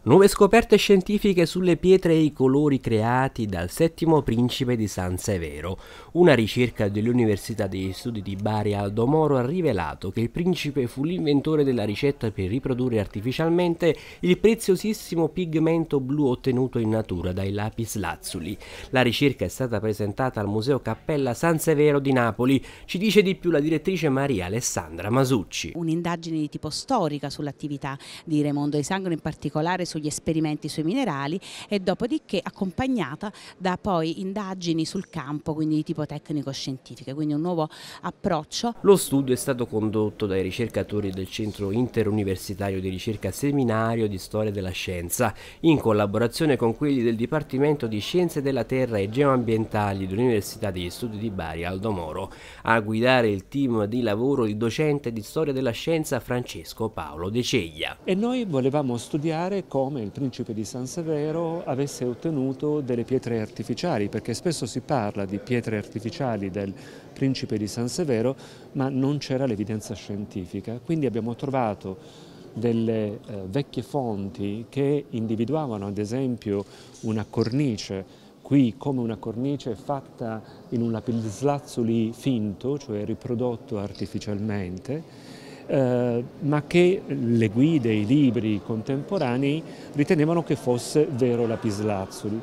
Nuove scoperte scientifiche sulle pietre e i colori creati dal settimo principe di San Severo. Una ricerca dell'Università degli Studi di Bari Aldo Moro ha rivelato che il principe fu l'inventore della ricetta per riprodurre artificialmente il preziosissimo pigmento blu ottenuto in natura dai lapislazzuli. La ricerca è stata presentata al Museo Cappella San Severo di Napoli. Ci dice di più la direttrice Maria Alessandra Masucci. Un'indagine di tipo storica sull'attività di Raimondo Sangro, in particolare sugli esperimenti sui minerali e dopodiché accompagnata da poi indagini sul campo, quindi di tipo tecnico-scientifiche, quindi un nuovo approccio. Lo studio è stato condotto dai ricercatori del Centro Interuniversitario di Ricerca Seminario di Storia della Scienza, in collaborazione con quelli del Dipartimento di Scienze della Terra e Geoambientali dell'Università degli Studi di Bari Aldo Moro, a guidare il team di lavoro il docente di Storia della Scienza Francesco Paolo De Ceglia. E noi volevamo studiare come come il principe di San Severo avesse ottenuto delle pietre artificiali, perché spesso si parla di pietre artificiali del principe di San Severo, ma non c'era l'evidenza scientifica. Quindi abbiamo trovato delle eh, vecchie fonti che individuavano ad esempio una cornice qui come una cornice fatta in un lapislazzuli finto, cioè riprodotto artificialmente, eh, ma che le guide, i libri contemporanei ritenevano che fosse vero lapislazzuli.